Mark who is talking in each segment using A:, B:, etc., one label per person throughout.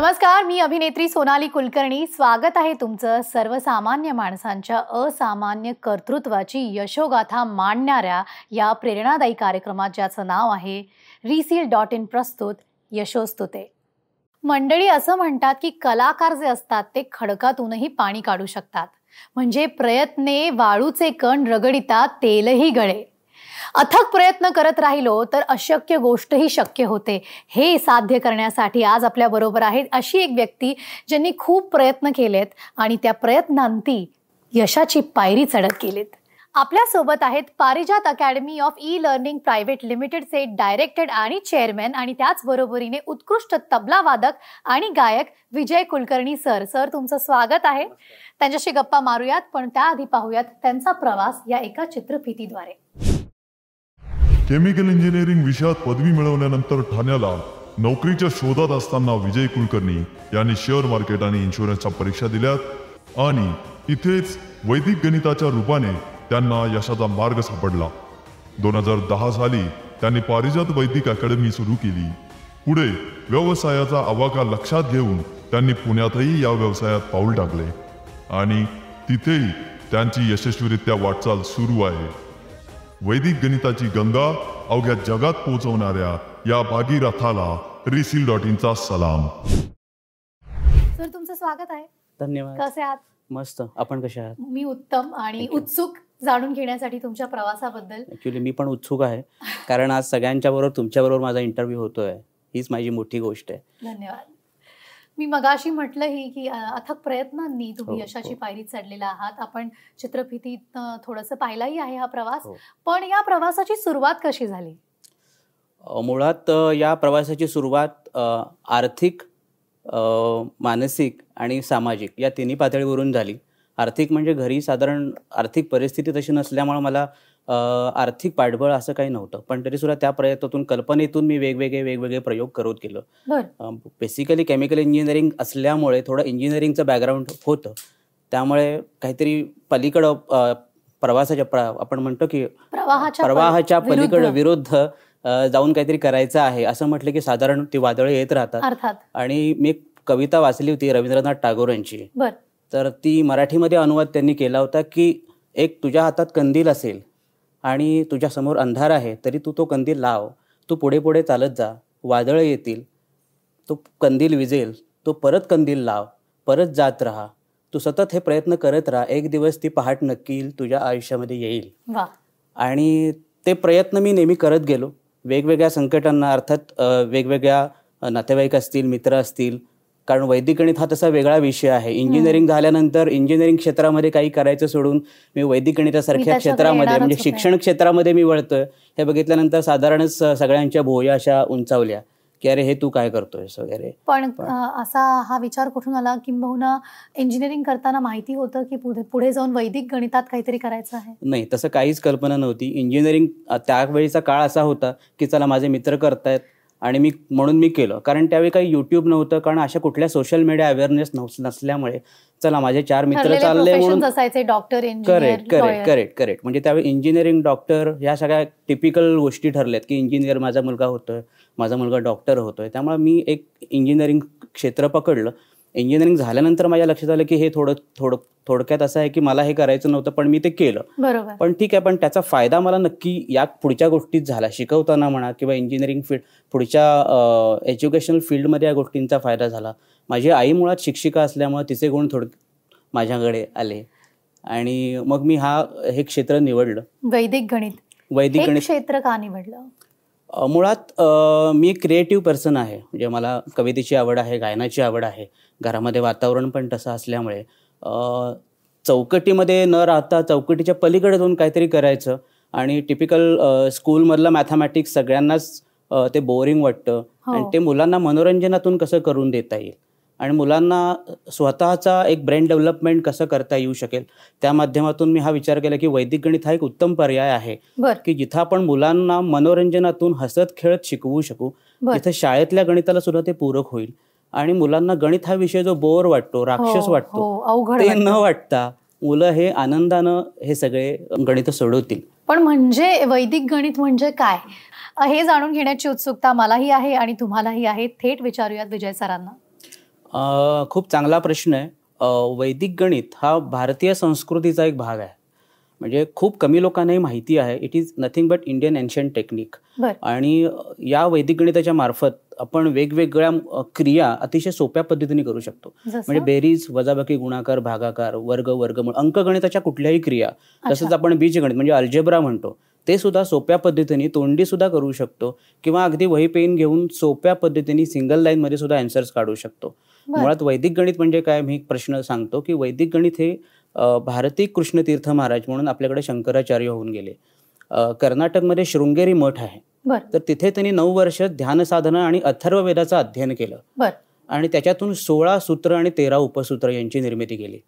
A: नमस्कार मी अभिनेत्री सोनाली कुलकर्णी स्वागत आहे तुमचं सर्वसामान्य माणसांच्या असामान्य कर्तृत्वाची यशोगाथा मांडणाऱ्या या प्रेरणादायी कार्यक्रमात ज्याचं नाव आहे रिसील डॉट इन प्रस्तुत यशोस्तुते मंडळी असं म्हणतात की कलाकार जे असतात ते खडकातूनही पाणी काढू शकतात म्हणजे प्रयत्ने वाळूचे कण रगडिता तेलही गळे अथक प्रयत्न करत राहिलो तर अशक्य गोष्टही शक्य होते हे साध्य करण्यासाठी आज आपल्या बरोबर आहेत अशी एक व्यक्ती ज्यांनी खूप प्रयत्न केलेत आणि त्या प्रयत्नांती यशाची पायरी चढत आपल्या आपल्यासोबत आहेत Parijat Academy of e learning private लिमिटेडचे डायरेक्टेड आणि चेअरमॅन आणि त्याचबरोबरीने उत्कृष्ट तबला वादक आणि गायक विजय कुलकर्णी सर सर तुमचं स्वागत आहे त्यांच्याशी गप्पा मारूयात पण त्याआधी पाहूयात त्यांचा प्रवास या एका चित्रफितीद्वारे
B: केमिकल इंजिनिअरिंग विषयात पदवी मिळवल्यानंतर ठाण्याला नोकरीच्या शोधात असताना विजय कुलकर्णी यांनी शेअर मार्केट आणि इन्शुरन्सच्या परीक्षा दिल्यात आणि इथेच वैदिक गणिताच्या रूपाने त्यांना यशाचा मार्ग सापडला दोन हजार दहा साली त्यांनी पारिजात वैदिक अकॅडमी सुरू केली पुढे व्यवसायाचा आवाका लक्षात घेऊन त्यांनी पुण्यातही या व्यवसायात पाऊल टाकले आणि तिथेही त्यांची यशस्वीरित्या वाटचाल सुरू आहे वैदिक गणिताची गंगा अवघ्या जगात पोहोचवणाऱ्या या भागीरथाला रिसील डॉट इनचा सलाम
A: सर तुमचं स्वागत आहे
B: धन्यवाद कसे आहात मस्त आपण कसे आहात
A: मी उत्तम आणि उत्सुक जाणून घेण्यासाठी तुमच्या प्रवासाबद्दल
B: ऍक्च्युली मी पण उत्सुक आहे कारण आज सगळ्यांच्या बरोबर तुमच्या बरोबर माझा इंटरव्ह्यू होतोय हीच माझी मोठी गोष्ट आहे
A: धन्यवाद मी मगाशी म्हटलंही की अथक प्रयत्नांनी तुम्ही हो, यशाची हो. पायरी चढलेला आहात आपण चित्रफितीत थोडस पाहिलाही आहे हा प्रवास हो. पण या प्रवासाची सुरुवात कशी झाली
B: मुळात या प्रवासाची सुरुवात आर्थिक मानसिक आणि सामाजिक या तिन्ही पातळीवरून झाली आर्थिक म्हणजे घरी साधारण आर्थिक परिस्थिती तशी नसल्यामुळे मला आर्थिक पाठबळ असं काही नव्हतं पण तरी सुद्धा त्या प्रयत्नातून कल्पनेतून मी वेगवेगळे वेगवेगळे प्रयोग करत गेलो बेसिकली केमिकल इंजिनिअरिंग असल्यामुळे थोडं इंजिनिअरिंगचं बॅकग्राऊंड होतं त्यामुळे काहीतरी पलीकडं प्रवासाच्या आपण म्हणतो की
A: प्रवाहाच्या पलीकड
B: विरुद्ध जाऊन काहीतरी करायचं आहे असं म्हटलं की साधारण ती वादळं येत राहतात आणि मी कविता वाचली होती रवींद्रनाथ टागोर यांची तर ती मराठीमध्ये अनुवाद त्यांनी केला होता की एक तुझ्या हातात कंदील असेल आणि तुझ्यासमोर अंधार आहे तरी तू तो कंदील लाव तू पुढे पुढे चालत जा वादळ येतील तो कंदील विजेल तो परत कंदील लाव परत जात राहा तू सतत हे प्रयत्न करत राहा एक दिवस ती पहाट नक्की तुझ्या आयुष्यामध्ये येईल आणि ते प्रयत्न मी नेहमी करत गेलो वेगवेगळ्या संकटांना अर्थात वेगवेगळ्या नातेवाईक असतील मित्र असतील कारण वैदिक गणित हा तसा वेगळा विषय आहे इंजिनिअरिंग झाल्यानंतर इंजिनिअरिंग क्षेत्रामध्ये काही करायचं सोडून मी वैदिक गणितासारख्या क्षेत्रामध्ये म्हणजे शिक्षण क्षेत्रामध्ये मी वळतोय हे बघितल्यानंतर साधारणच सगळ्यांच्या भोया अशा उंचावल्या की अरे हे तू काय करतोय वगैरे
A: पण असा हा विचार कुठून आला किंबहुना इंजिनिअरिंग करताना माहिती होतं की पुढे पुढे जाऊन वैदिक गणितात काहीतरी करायचं आहे
B: नाही तसं काहीच कल्पना नव्हती इंजिनिअरिंग त्यावेळीचा काळ असा होता की चला माझे मित्र करतायत आणि मी म्हणून मी केलं कारण त्यावेळी काही युट्यूब नव्हतं कारण अशा कुठल्या सोशल मीडिया अवेअरनेस नसल्यामुळे चला माझे चार मित्र चालले म्हणून
A: doctor correct correct correct
B: correct म्हणजे त्यावेळी इंजिनिअरिंग डॉक्टर ह्या सगळ्या टिपिकल गोष्टी ठरल्यात की इंजिनियर माझा मुलगा होतोय माझा मुलगा डॉक्टर होतोय त्यामुळे मी एक इंजिनिअरिंग क्षेत्र पकडलं इंजिनिअरिंग झाल्यानंतर माझ्या लक्षात आलं की हे थोडं थोडं थोडक्यात असं आहे की मला हे करायचं नव्हतं पण मी ते केलं बरोबर पण ठीक आहे पण त्याचा फायदा मला नक्की या पुढच्या गोष्टीत झाला शिकवताना म्हणा किंवा इंजिनिअरिंग फील्ड पुढच्या एज्युकेशनल फील्डमध्ये या गोष्टींचा फायदा झाला माझी आई मुळात शिक्षिका असल्यामुळे तिचे गुण थोडे माझ्याकडे आले आणि मग मी हा हे क्षेत्र निवडलं
A: वैदिक गणित वैदिक गणित क्षेत्र का निवडलं
B: मुळात मी क्रिएटिव्ह पर्सन आहे म्हणजे मला कवितेची आवड आहे गायनाची आवड आहे घरामध्ये वातावरण पण तसं असल्यामुळे चौकटीमध्ये न राहता चौकटीच्या पलीकडे जाऊन काहीतरी करायचं आणि टिपिकल स्कूलमधलं मॅथमॅटिक्स सगळ्यांनाच ते बोरिंग वाटतं हो. आणि ते मुलांना मनोरंजनातून कसं करून देता येईल आणि मुलांना स्वतःचा एक ब्रेन डेव्हलपमेंट कसं करता येऊ शकेल त्या माध्यमातून मी हा विचार केला की वैदिक गणित हा एक उत्तम पर्याय आहे की जिथं आपण मुलांना मनोरंजनातून हसत खेळत शिकवू शकू तिथे शाळेतल्या गणिताला सुद्धा ते पूरक होईल आणि मुलांना गणित हा विषय जो बोर वाटतो राक्षस हो, वाटतो
A: हो, ते न
B: वाटता मुलं हे आनंदानं हे सगळे गणित सोडवतील
A: पण म्हणजे वैदिक गणित म्हणजे काय हे जाणून घेण्याची उत्सुकता मलाही आहे आणि तुम्हालाही आहे थेट विचारूयात विजय सरांना
B: खूप चांगला प्रश्न आहे वैदिक गणित हा भारतीय संस्कृतीचा एक भाग आहे म्हणजे खूप कमी लोकांनाही माहिती आहे it is nothing but Indian ancient technique आणि या वैदिक गणिताच्या मार्फत आपण वेगवेगळ्या क्रिया अतिशय सोप्या पद्धतीने करू शकतो म्हणजे बेरीज वजाबाकी गुणाकार भागाकार वर्ग वर्गमूळ अंक गणिताच्या कुठल्याही क्रिया तसंच आपण बीजगणित म्हणजे अल्जेब्रा म्हणतो ते सुद्धा सोप्या पद्धतीने तोंडी सुद्धा करू शकतो किंवा अगदी वही पेन घेऊन सोप्या पद्धतीने सिंगल मध्ये सुद्धा अँसर्स काढू शकतो मुळात वैदिक गणित म्हणजे काय मी एक प्रश्न सांगतो की वैदिक गणित हे भारती कृष्णतीर्थ महाराज म्हणून आपल्याकडे शंकराचार्य होऊन गेले कर्नाटकमध्ये शृंगेरी मठ आहे तर तिथे त्यांनी नऊ वर्ष ध्यान साधना आणि अथर्व वेदाचं अध्ययन केलं आणि त्याच्यातून सोळा सूत्र आणि तेरा उपसूत्र यांची निर्मिती केली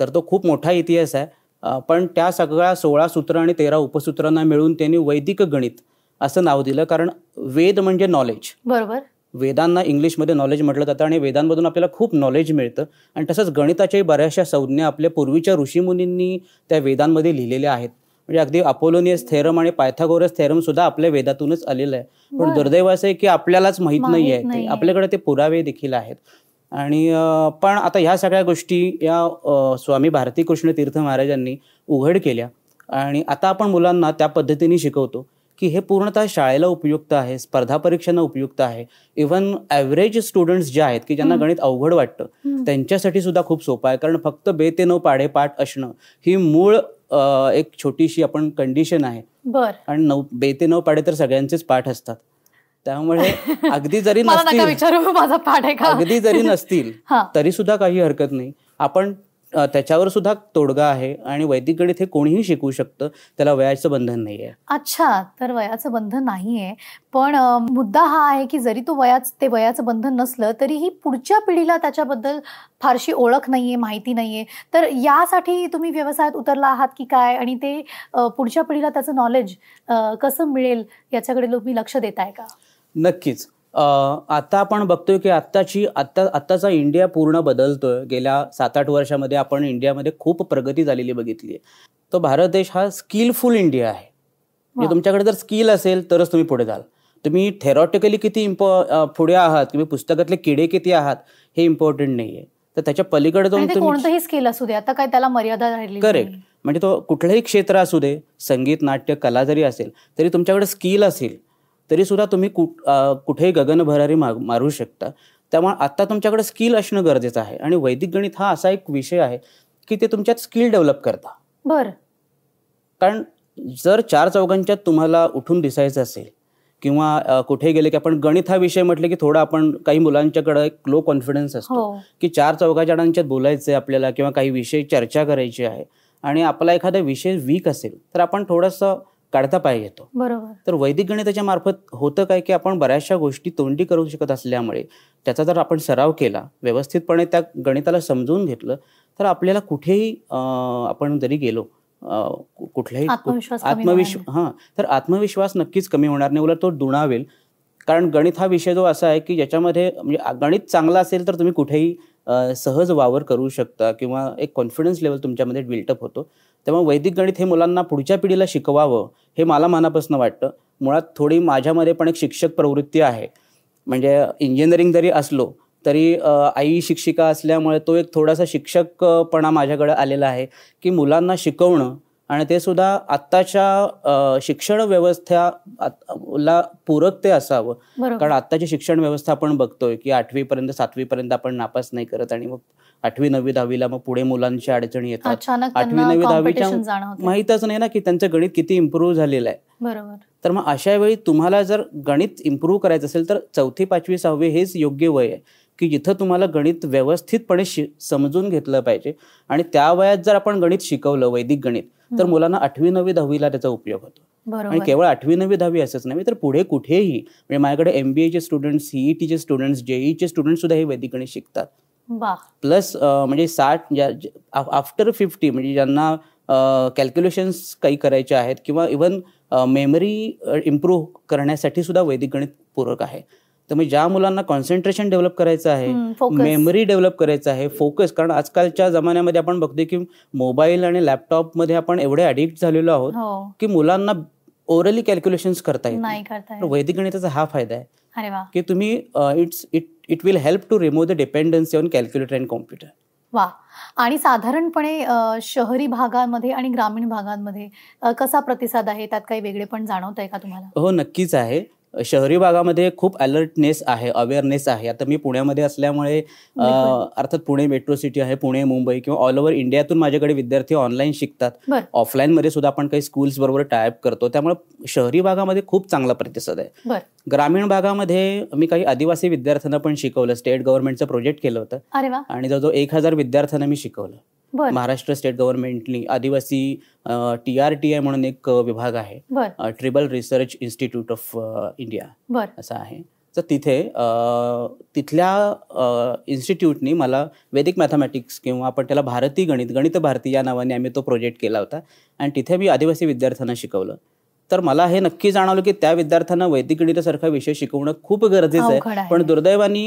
B: तर तो खूप मोठा इतिहास आहे पण त्या सगळ्या सोळा सूत्र आणि तेरा उपसूत्रांना मिळून त्यांनी वैदिक गणित असं नाव दिलं कारण वेद म्हणजे नॉलेज बरोबर वेदांना इंग्लिशमध्ये नॉलेज म्हटलं जातं आणि वेदांमधून आपल्याला खूप नॉलेज मिळतं आणि तसंच गणिताच्याही बऱ्याचशा संज्ञा आपल्या पूर्वीच्या ऋषीमुनींनी त्या वेदांमध्ये लिहिलेल्या आहेत म्हणजे अगदी अपोलोनियस थेरम आणि पायथागोरस थेरम सुद्धा आपल्या वेदातूनच आलेलं आहे पण दुर्दैव असं आहे की आपल्यालाच माहीत नाही आहे ते आपल्याकडे ते पुरावे देखील आहेत आणि पण आता ह्या सगळ्या गोष्टी या स्वामी भारती कृष्ण तीर्थ महाराजांनी उघड केल्या आणि आता आपण मुलांना त्या पद्धतीने शिकवतो की हे पूर्णतः शाळेला उपयुक्त आहे स्पर्धा परीक्षांना उपयुक्त आहे इव्हन ॲव्हरेज स्टुडंट्स जे आहेत की ज्यांना गणित अवघड वाटतं त्यांच्यासाठी सुद्धा खूप सोपं आहे कारण फक्त बे ते नऊ पाढे पाठ असणं ही मूळ एक छोटीशी आपण कंडिशन आहे आणि नऊ बे ते नऊ पाढे तर सगळ्यांचेच पाठ असतात त्यामुळे अगदी जरी नसतील अगदी जरी नसतील तरी सुद्धा काही हरकत नाही आपण त्याच्यावर सुद्धा तोडगा आहे आणि वैदिक गणित हे कोणीही शिकू शकतं त्याला वयाचं बंधन नाही आहे
A: अच्छा तर वयाचं बंधन नाही आहे पण मुद्दा हा आहे की जरी तो वयाच ते वयाचं बंधन नसलं तरीही पुढच्या पिढीला त्याच्याबद्दल फारशी ओळख नाही आहे माहिती नाही आहे तर यासाठी तुम्ही व्यवसायात उतरला आहात की काय आणि ते पुढच्या पिढीला त्याचं नॉलेज कसं मिळेल याच्याकडे तुम्ही लक्ष देत आहे का
B: नक्कीच आता आपण बघतोय की आत्ताची आत्ता आत्ताचा इंडिया पूर्ण बदलतोय गेल्या सात आठ वर्षामध्ये आपण इंडियामध्ये खूप प्रगती झालेली बघितली आहे तर भारत देश हा स्किलफुल इंडिया आहे म्हणजे तुमच्याकडे जर स्किल असेल तरच तुम्ही पुढे जाल तुम्ही थेरॉटिकली किती इम्प पुढे आहात तुम्ही पुस्तकातले किडे किती आहात हे इम्पॉर्टंट नाही तर त्याच्या पलीकडे जाऊन कोणतंही
A: स्किल असू दे आता काय त्याला मर्यादा राहिली करेक्ट
B: म्हणजे तो कुठलंही क्षेत्र असू दे संगीत नाट्य कला जरी असेल तरी तुमच्याकडे स्किल असेल तरी सुद्धा तुम्ही कुठेही गगनभरारी मारू शकता त्यामुळे आता तुमच्याकडे स्किल असणं गरजेचं आहे आणि वैदिक गणित हा असा एक विषय आहे की ते तुमच्यात स्किल डेव्हलप करता बर कारण जर चार चौघांच्यात तुम्हाला उठून दिसायचं असेल किंवा कुठे गेले की आपण गणित हा विषय म्हटले की थोडा आपण काही मुलांच्याकडे एक लो कॉन्फिडन्स असतो हो. की चार चौघा जणांच्यात बोलायचं आहे आपल्याला किंवा काही विषय चर्चा करायची आहे आणि आपला एखादा विषय वीक असेल तर आपण थोडंसं काढता पाय येतो बरोबर तर वैदिक गणिताच्या मार्फत होतं काय की आपण बऱ्याचशा गोष्टी तोंडी करू शकत असल्यामुळे त्याचा जर आपण सराव केला व्यवस्थितपणे त्या गणिताला समजून घेतलं तर आपल्याला कुठेही आपण जरी गेलो कुठल्याही आत्मविश्वास हा तर आत्मविश्वास नक्कीच कमी होणार नाही उलट तो दुणावेल कारण गणित हा विषय जो असा आहे की ज्याच्यामध्ये म्हणजे गणित चांगला असेल तर तुम्ही कुठेही सहज वावर करू शकता किंवा एक कॉन्फिडन्स लेवल तुमच्यामध्ये बिल्टअप होतो तेव्हा वैदिक गणित हे मुलांना पुढच्या पिढीला शिकवावं हे मला मनापासून वाटतं मुळात थोडी माझ्यामध्ये पण एक शिक्षक प्रवृत्ती आहे म्हणजे इंजिनिअरिंग जरी असलो तरी आई शिक्षिका असल्यामुळे तो एक थोडासा शिक्षकपणा माझ्याकडे आलेला आहे की मुलांना शिकवणं आणि ते सुद्धा आत्ताच्या शिक्षण व्यवस्थेला पूरक ते असावं कारण आत्ताची शिक्षण व्यवस्था आपण बघतोय की पर्यंत सातवी पर्यंत आपण नापास नाही करत आणि मग आठवी नववी दहावीला मग पुढे मुलांची अडचणी येतात आठवी नववी दहावीच्या माहीतच नाही ना की त्यांचं गणित किती इम्प्रूव्ह झालेलं
A: आहे
B: तर मग अशा वेळी तुम्हाला जर गणित इम्प्रूव्ह करायचं असेल तर चौथी पाचवी सहावी हेच योग्य वय आहे की जिथं तुम्हाला गणित व्यवस्थितपणे समजून घेतलं पाहिजे आणि त्या वयात जर आपण गणित शिकवलं वैदिक गणित तर मुलांना आठवी नववी दहावीला त्याचा उपयोग
A: होतो आणि केवळ
B: आठवी नववी दहावी असंच नाही तर पुढे कुठेही म्हणजे माझ्याकडे एमबीएचे स्टुडंट सीईटीचे स्टुडंट जेईचे स्टुडंट सुद्धा हे वैदिक गणित शिकतात प्लस म्हणजे साठ आफ्टर फिफ्टी म्हणजे ज्यांना कॅल्क्युलेशन काही करायचे आहेत किंवा इवन मेमरी इम्प्रूव्ह करण्यासाठी सुद्धा वैदिक गणित पूरक आहे तर मग ज्या मुलांना कॉन्सन्ट्रेशन डेव्हलप करायचं आहे मेमरी डेव्हलप करायचं आहे फोकस कारण आजकालच्या जमान्यामध्ये आपण बघतोय की मोबाईल आणि लॅपटॉप मध्ये आपण एवढे अडिक्ट झालेलो आहोत हो. की मुलांना ओरली कॅल्क्युलेशन करता
A: येत वैदिक
B: गणिताचा हा फायदा
A: आहे की
B: तुम्ही it's it it will help to remove the dependency on calculator and computer
A: वा आणि साधारणपणे शहरी भागांमध्ये आणि ग्रामीण भागांमध्ये कसा प्रतिसाद आहे त्यात काही वेगळे पण जाणवत आहे का तुम्हाला
B: हो नक्कीच आहे शहरी भागामध्ये खूप अलर्टनेस आहे अवेअरनेस आहे आता मी पुण्यामध्ये असल्यामुळे अर्थात पुणे मेट्रो सिटी आहे पुणे मुंबई किंवा ऑल ओव्हर इंडियातून माझ्याकडे विद्यार्थी ऑनलाईन शिकतात ऑफलाईन मध्ये सुद्धा आपण काही स्कूल्स बरोबर टायप करतो त्यामुळे शहरी भागामध्ये खूप चांगला प्रतिसाद आहे ग्रामीण भागामध्ये मी काही आदिवासी विद्यार्थ्यांना पण शिकवलं स्टेट गव्हर्नमेंटचं प्रोजेक्ट केलं होतं आणि जवळजवळ एक हजार विद्यार्थ्यांना मी शिकवलं
A: महाराष्ट्र
B: स्टेट गव्हर्नमेंटनी आदिवासी टी आर टी आय म्हणून एक विभाग आहे Tribal Research Institute of India असा आहे तर तिथे तिथल्या इन्स्टिट्यूटनी मला वेदिक मॅथमॅटिक्स किंवा आपण त्याला भारतीय गणित गणित भारती या नावाने आम्ही तो प्रोजेक्ट केला होता आणि तिथे मी आदिवासी विद्यार्थ्यांना शिकवलं तर मला हे नक्की जाणवलं की त्या विद्यार्थ्यांना गणितासारखा विषय शिकवणं खूप गरजेचं आहे पण दुर्दैवानी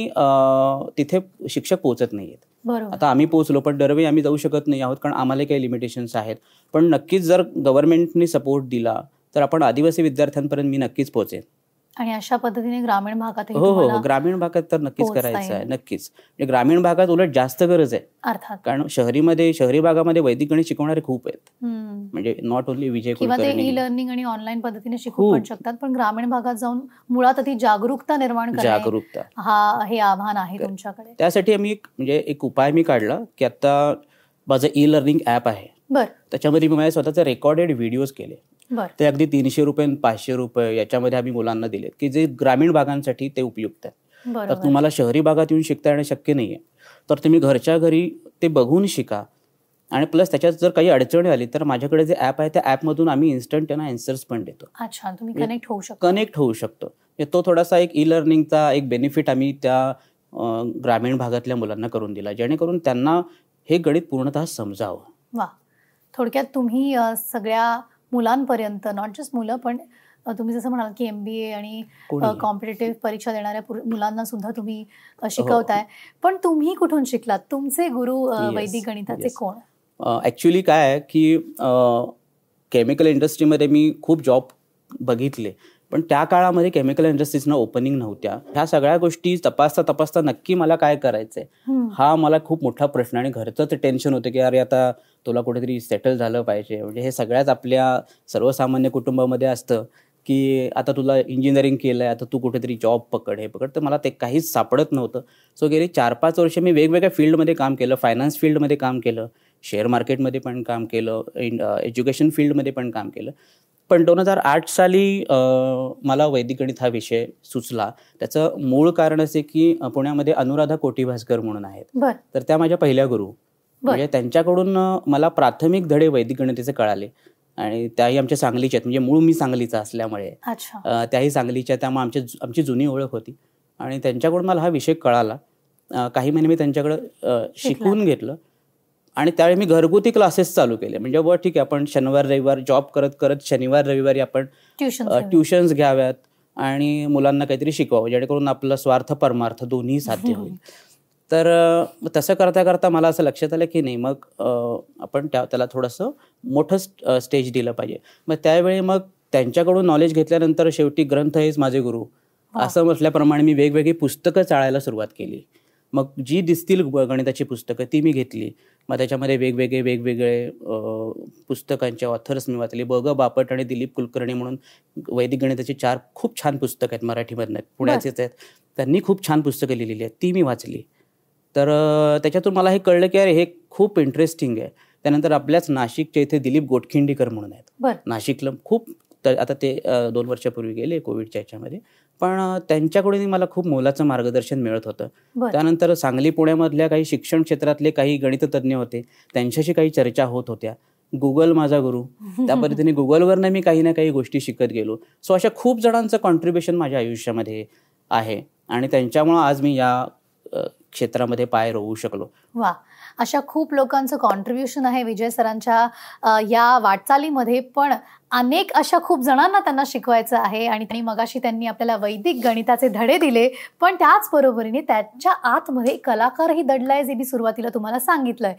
B: तिथे शिक्षक पोहोचत नाहीयेत आता आम्ही पोहोचलो पण दरवेळी आम्ही जाऊ शकत नाही आहोत कारण आम्हाला काही लिमिटेशन्स आहेत पण नक्कीच जर गव्हर्नमेंटने सपोर्ट दिला तर आपण आदिवासी विद्यार्थ्यांपर्यंत मी नक्कीच पोहोचेन
A: आणि अशा पद्धतीने ग्रामीण भागात हो हो, हो
B: ग्रामीण भागात तर नक्कीच करायचं आहे नक्कीच म्हणजे ग्रामीण भागात उलट जास्त गरज आहे अर्थात कारण शहरीमध्ये शहरी भागामध्ये वैदिक गणित शिकवणारे खूप आहेत म्हणजे नॉट ओनली विजय ई
A: लर्निंग आणि ऑनलाईन पद्धतीने शिकू पण शकतात पण ग्रामीण भागात जाऊन मुळात ती जागरूकता निर्माण जागरूकता हा हे आव्हान आहे तुमच्याकडे
B: त्यासाठी आम्ही म्हणजे एक उपाय मी काढला की आता माझं ई लर्निंग ऍप आहे बर त्याच्यामध्ये मी माझ्या स्वतःचे रेकॉर्डेड व्हिडिओज केले ते अगदी तीनशे रुपये पाचशे रुपये याच्यामध्ये आम्ही मुलांना दिले की जे ग्रामीण भागांसाठी ते उपयुक्त
A: आहे तर तुम्हाला
B: शहरी भागात येऊन शिकता येणं शक्य नाहीये तर तुम्ही घरच्या घरी ते बघून शिका आणि प्लस त्याच्यात जर काही अडचणी आली तर माझ्याकडे जे ऍप आहे त्या ऍपमधून आम्ही इन्स्टंट त्यांना आन्सर्स पण देतो
A: अच्छा तुम्ही म्हणजे कनेक्ट होऊ शकतो
B: कनेक्ट होऊ शकतो तो थोडासा एक ई लर्निंगचा एक बेनिफिट आम्ही त्या ग्रामीण भागातल्या मुलांना करून दिला जेणेकरून त्यांना हे गणित पूर्णतः समजावं
A: वा थोडक्यात तुम्ही सगळ्या मुलांपर्यंत नॉट जस्ट मुलं पण तुम्ही जसं म्हणाल की एमबीए आणि कॉम्पिटेटिव्ह परीक्षा देणाऱ्या मुलांना सुद्धा तुम्ही हो. शिकवताय पण तुम्ही कुठून शिकलात तुमचे गुरु वैदिक गणिताचे कोण
B: एक्चुअली काय आहे की केमिकल इंडस्ट्रीमध्ये मी खूप जॉब बघितले पण त्या काळामध्ये केमिकल इंडस्ट्रीजना ओपनिंग नव्हत्या ह्या सगळ्या गोष्टी तपासता तपासता नक्की मला काय करायचंय हा मला खूप मोठा प्रश्न आणि घरचंच टेन्शन होतं की अरे आता तुला कुठेतरी सेटल झालं पाहिजे म्हणजे हे सगळ्याच आपल्या सर्वसामान्य कुटुंबामध्ये असतं की आता तुला इंजिनिअरिंग केलंय आता तू कुठेतरी जॉब पकड हे पकड तर मला ते काहीच सापडत नव्हतं सो गेले चार पाच वर्ष मी वेगवेगळ्या फील्डमध्ये काम केलं फायनान्स फील्डमध्ये काम केलं शेअर मार्केटमध्ये पण काम केलं एज्युकेशन फील्डमध्ये uh, पण काम केलं पण दोन हजार आठ साली मला वैदिक गणित हा विषय सुचला त्याचं मूळ कारण असे की पुण्यामध्ये अनुराधा कोटी भास्कर म्हणून आहेत तर त्या माझ्या पहिल्या गुरु म्हणजे त्यांच्याकडून मला प्राथमिक धडे वैदिक गणितीचे कळाले आणि त्याही आमच्या सांगलीच्या आहेत म्हणजे मूळ मी सांगलीचा असल्यामुळे त्याही सांगलीच्या त्यामुळे आमच्या आमची जुनी ओळख होती आणि त्यांच्याकडून मला हा विषय कळाला काही महिने मी त्यांच्याकडं शिकवून घेतलं आणि त्यावेळी मी घरगुती क्लासेस चालू केले म्हणजे बरं ठीक आहे आपण शनिवार रविवार जॉब करत करत शनिवार रविवारी आपण ट्युशन्स घ्याव्यात आणि मुलांना काहीतरी शिकवावं जेणेकरून आपला स्वार्थ परमार्थ दोन्ही साध्य होईल तर तसं करता करता मला असं लक्षात आलं की नाही मग आपण त्या त्याला थोडंसं मोठं स्टेज दिलं पाहिजे मग त्यावेळी मग त्यांच्याकडून नॉलेज घेतल्यानंतर शेवटी ग्रंथ हेच माझे गुरु असं म्हटल्याप्रमाणे मी वेगवेगळी पुस्तकं चाळायला सुरुवात केली मग जी दिसतील गणिताची पुस्तकं ती मी घेतली मग त्याच्यामध्ये वेगवेगळे वेगवेगळे पुस्तकांचे ऑथर्स मी वाचले ब बापट आणि दिलीप कुलकर्णी म्हणून वैदिक गणिताची चार खूप छान पुस्तकं आहेत मराठीमधनं पुण्याचेच आहेत त्यांनी खूप छान पुस्तकं लिहिलेली आहेत ती मी वाचली तर त्याच्यातून मला हे कळलं की अरे हे खूप इंटरेस्टिंग आहे त्यानंतर आपल्याच नाशिकच्या इथे दिलीप गोटखिंडीकर म्हणून आहेत नाशिकला खूप तर आता ते दोन वर्षापूर्वी गेले कोविडच्या याच्यामध्ये पण त्यांच्याकडून मला खूप मोलाचं मार्गदर्शन मिळत होतं त्यानंतर सांगली पुण्यामधल्या काही शिक्षण क्षेत्रातले काही गणिततज्ञ होते त्यांच्याशी काही चर्चा होत होत्या गुगल माझा गुरु त्या पद्धतीने गुगलवरनं मी काही ना काही गोष्टी शिकत गेलो सो अशा खूप जणांचं कॉन्ट्रीब्युशन माझ्या आयुष्यामध्ये आहे आणि त्यांच्यामुळं आज मी या क्षेत्रामध्ये पाय रोवू शकलो
A: वा अशा खूप लोकांचं कॉन्ट्रीब्युशन आहे विजय सरांच्या या वाटचालीमध्ये पण अनेक अशा खूप जणांना त्यांना शिकवायचं आहे आणि त्यांनी मगाशी त्यांनी आपल्याला वैदिक गणिताचे धडे दिले पण त्याचबरोबरीने त्याच्या आतमध्ये कलाकारही दडलाय जे मी सुरुवातीला तुम्हाला सांगितलंय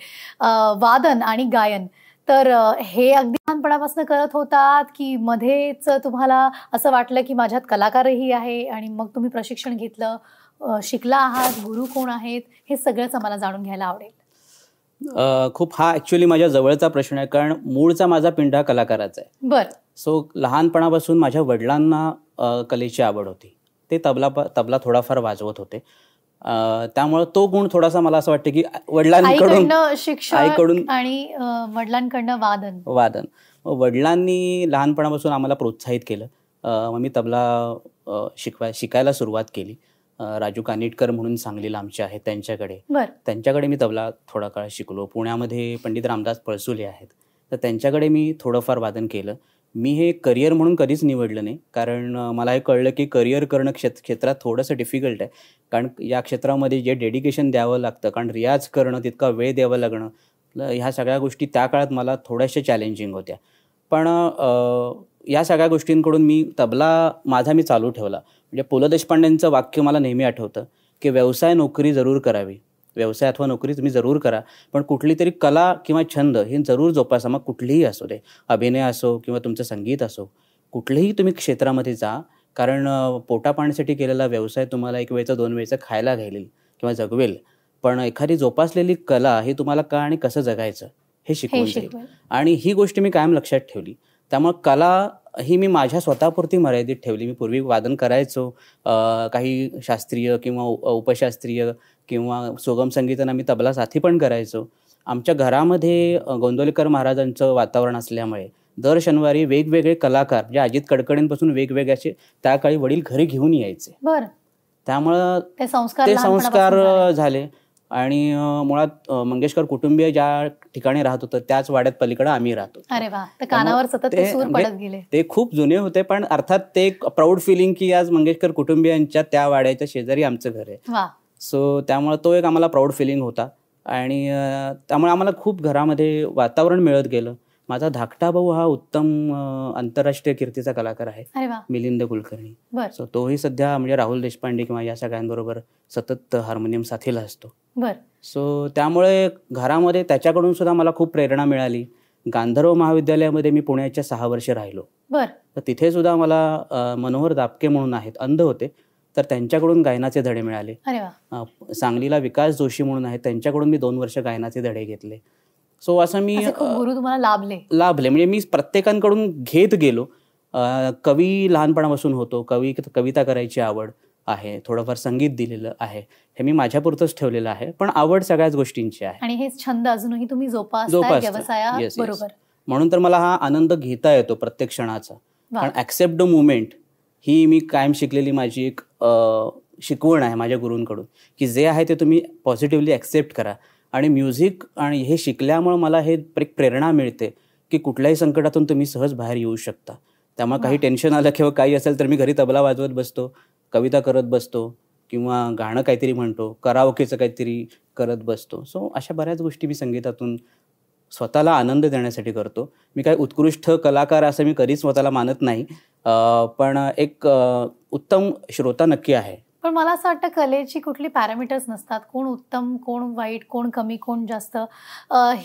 A: वादन आणि गायन तर हे अगदी लहानपणापासून करत होतात की मध्येच तुम्हाला असं वाटलं की माझ्यात कलाकारही आहे आणि मग तुम्ही प्रशिक्षण घेतलं शिकला आहात गुरु कोण आहेत हे सगळंच आम्हाला जाणून घ्यायला आवडेल
B: खूप हा ऍक्च्युली माझ्या जवळचा प्रश्न आहे कारण मूळचा माझा पिंढा कलाकाराचा आहे बर सो लहानपणापासून माझ्या वडिलांना कलेची आवड होती ते तबला तबला थोडाफार वाजवत होते त्यामुळे तो गुण थोडासा मला असं वाटतं की वडिलांकडून
A: आईकडून आणि वडिलांकडनं वादन
B: वादन वडिलांनी लहानपणापासून आम्हाला प्रोत्साहित केलं मग मी तबला शिकवाय शिकायला सुरुवात केली राजू कानिटकर म्हणून सांगलीला आमचे आहेत त्यांच्याकडे त्यांच्याकडे मी तबला थोडा काळ शिकलो पुण्यामध्ये पंडित रामदास पळसुले आहेत तर त्यांच्याकडे मी थोडंफार वादन केलं मी हे करिअर म्हणून कधीच निवडलं नाही कारण मला हे कळलं की करिअर करणं क्षेत्र क्षेत्रात थोडंसं डिफिकल्ट आहे कारण या क्षेत्रामध्ये जे डेडिकेशन द्यावं लागतं कारण रियाज करणं तितका वेळ द्यावं लागणं ह्या सगळ्या गोष्टी त्या काळात मला थोड्याशा चॅलेंजिंग होत्या पण या सगळ्या गोष्टींकडून मी तबला माझा मी चालू ठेवला म्हणजे पु ल देशपांडेंचं वाक्य मला नेहमी आठवतं की व्यवसाय नोकरी जरूर करावी व्यवसाय अथवा नोकरी तुम्ही जरूर करा पण कुठली तरी कला किंवा छंद हे जरूर जोपासा मग कुठलीही असो दे अभिनय असो किंवा तुमचं संगीत असो कुठलेही तुम्ही क्षेत्रामध्ये जा कारण पोटा पाण्यासाठी केलेला व्यवसाय तुम्हाला एक वेळचा दोन वेळचा खायला घालेल किंवा जगवेल पण एखादी जोपासलेली कला हे तुम्हाला का आणि कसं जगायचं हे शिकवून जाईल आणि ही गोष्ट मी कायम लक्षात ठेवली त्यामुळे कला ही मी माझ्या स्वतःपुरती मर्यादित ठेवली मी पूर्वी वादन करायचो काही शास्त्रीय किंवा उपशास्त्रीय किंवा सुगम संगीतांना मी तबला साथी पण करायचो आमच्या घरामध्ये गोंदवलेकर महाराजांचं वातावरण असल्यामुळे दर शनिवारी वेगवेगळे कलाकार जे अजित कडकडेंपासून वेगवेगळ्याचे त्या काळी वडील घरी घेऊन यायचे बरं त्यामुळं
A: ते संस्कार
B: झाले आणि मुळात मंगेशकर कुटुंबीय ज्या ठिकाणी राहत होतं त्याच वाड्यात पलीकडे आम्ही राहतो
A: अरे वा कानावर सतत ते सूर म्हणजे पडत गेले
B: ते खूप जुने होते पण अर्थात ते प्राऊड फिलिंग की आज मंगेशकर कुटुंबियांच्या त्या वाड्याच्या शेजारी आमचं घर आहे सो त्यामुळे तो एक आम्हाला प्राऊड फिलिंग होता आणि त्यामुळे आम्हाला खूप घरामध्ये वातावरण मिळत गेलं माझा धाकटा भाऊ हा उत्तम आंतरराष्ट्रीय कीर्तीचा कलाकार आहे मिलिंद कुलकर्णी सो तोही सध्या म्हणजे राहुल देशपांडे किंवा या सगळ्यांबरोबर सतत हार्मोनियम साथीला असतो सो त्यामुळे घरामध्ये त्याच्याकडून सुद्धा मला खूप प्रेरणा मिळाली गांधर्व महाविद्यालयामध्ये मी पुण्याच्या सहा वर्ष राहिलो तर तिथे सुद्धा मला मनोहर दापके म्हणून आहेत अंध होते तर त्यांच्याकडून गायनाचे धडे मिळाले सांगलीला विकास जोशी म्हणून आहेत त्यांच्याकडून मी दोन वर्ष गायनाचे धडे घेतले सो असं मी गुरु
A: तुम्हाला लाभले
B: लाभले म्हणजे मी प्रत्येकांकडून घेत गेलो कवी लहानपणापासून होतो कवी कविता करायची आवड आहे थोडंफार संगीत दिलेलं आहे हे मी माझ्या पुरतच ठेवलेलं आहे पण आवड सगळ्याच गोष्टींची आहे
A: आणि हे छंद अजूनही तुम्ही बरोबर
B: म्हणून तर मला हा आनंद घेता येतो प्रत्येक क्षणाचा कारण ऍक्सेप्ट द मुमेंट ही मी कायम शिकलेली माझी एक शिकवण आहे माझ्या गुरूंकडून की जे आहे ते तुम्ही पॉझिटिव्हली ऍक्सेप्ट करा आणि म्युझिक आणि हे शिकल्यामुळं मला हे एक प्रेरणा मिळते की कुठल्याही संकटातून तुम्ही सहज बाहेर येऊ शकता त्यामुळे काही टेन्शन आलं किंवा काही असेल तर मी घरी तबला वाजवत बसतो कविता करत बसतो किंवा गाणं काहीतरी म्हणतो कराओकेचं काहीतरी करत बसतो सो अशा बऱ्याच गोष्टी मी संगीतातून स्वतःला आनंद देण्यासाठी करतो मी काय उत्कृष्ट कलाकार असं मी कधीच स्वतःला मानत नाही पण एक उत्तम श्रोता नक्की आहे
A: पण मला असं वाटतं कलेची कुठली पॅरामीटर्स नसतात कोण उत्तम कोण वाईट कोण कमी कोण जास्त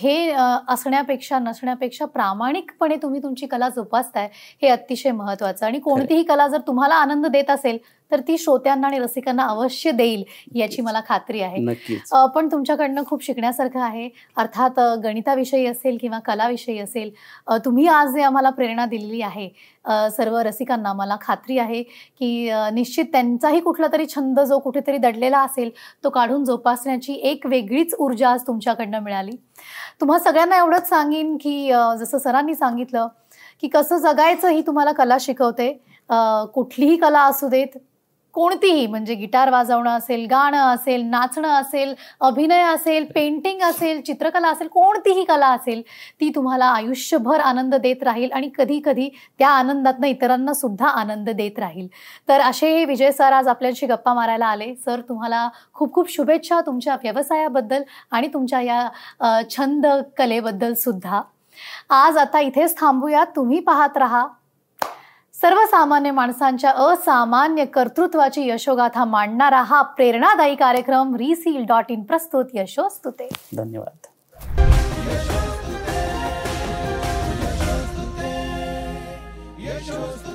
A: हे असण्यापेक्षा नसण्यापेक्षा प्रामाणिकपणे तुम्ही तुमची कला जोपासताय हे अतिशय महत्वाचं आणि कोणतीही कला जर तुम्हाला आनंद देत असेल तर ती श्रोत्यांना आणि रसिकांना अवश्य देईल याची मला खात्री आहे पण तुमच्याकडनं खूप शिकण्यासारखं आहे अर्थात गणिताविषयी असेल किंवा कलाविषयी असेल तुम्ही आज जे आम्हाला प्रेरणा दिलेली आहे सर्व रसिकांना मला खात्री आहे की निश्चित त्यांचाही कुठला तरी छंद जो कुठेतरी दडलेला असेल तो काढून जोपासण्याची एक वेगळीच ऊर्जा आज तुमच्याकडनं मिळाली तुम्हा सगळ्यांना एवढंच सांगेन की जसं सरांनी सांगितलं की कसं जगायचं ही तुम्हाला कला शिकवते कुठलीही कला असू देत कोणतीही म्हणजे गिटार वाजवणं असेल गाणं असेल नाचणं असेल अभिनय असेल पेंटिंग असेल चित्रकला असेल कोणतीही कला असेल ती तुम्हाला आयुष्यभर आनंद देत राहील आणि कधी कधी त्या आनंदातनं इतरांना सुद्धा आनंद देत राहील तर असे विजय सर आज आपल्याशी गप्पा मारायला आले सर तुम्हाला खूप खूप शुभेच्छा तुमच्या व्यवसायाबद्दल आणि तुमच्या या छंद कलेबद्दल सुद्धा आज आता इथेच थांबूया तुम्ही पाहत राहा सर्वसामान्य माणसांच्या असामान्य कर्तृत्वाची यशोगाथा मांडणारा हा प्रेरणादायी कार्यक्रम रिसील डॉट इन प्रस्तुत यशोस्तुते
B: धन्यवाद